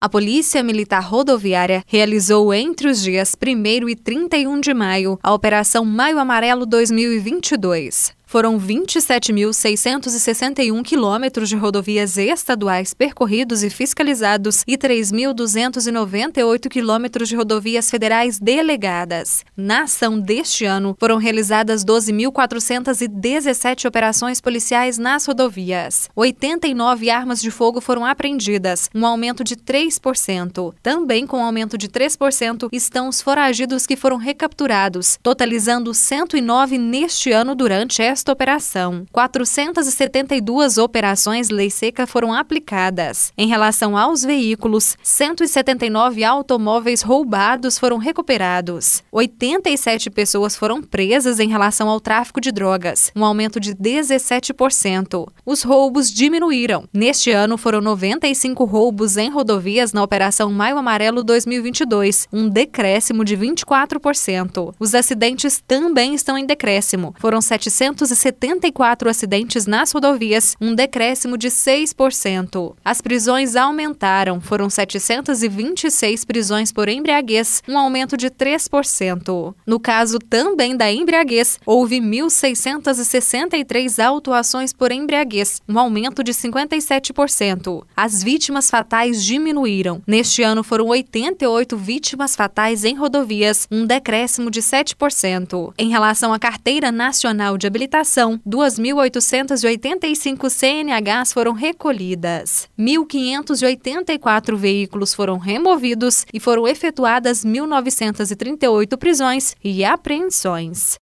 A Polícia Militar Rodoviária realizou entre os dias 1 e 31 de maio a Operação Maio Amarelo 2022. Foram 27.661 quilômetros de rodovias estaduais percorridos e fiscalizados e 3.298 quilômetros de rodovias federais delegadas. Na ação deste ano, foram realizadas 12.417 operações policiais nas rodovias. 89 armas de fogo foram apreendidas, um aumento de 3%. Também com aumento de 3% estão os foragidos que foram recapturados, totalizando 109 neste ano durante esta esta operação. 472 operações lei seca foram aplicadas. Em relação aos veículos, 179 automóveis roubados foram recuperados. 87 pessoas foram presas em relação ao tráfico de drogas, um aumento de 17%. Os roubos diminuíram. Neste ano foram 95 roubos em rodovias na operação Maio Amarelo 2022, um decréscimo de 24%. Os acidentes também estão em decréscimo. Foram 700 274 acidentes nas rodovias, um decréscimo de 6%. As prisões aumentaram, foram 726 prisões por embriaguez, um aumento de 3%. No caso também da embriaguez, houve 1.663 autuações por embriaguez, um aumento de 57%. As vítimas fatais diminuíram. Neste ano foram 88 vítimas fatais em rodovias, um decréscimo de 7%. Em relação à Carteira Nacional de Habilitação, captação, 2.885 CNHs foram recolhidas, 1.584 veículos foram removidos e foram efetuadas 1.938 prisões e apreensões.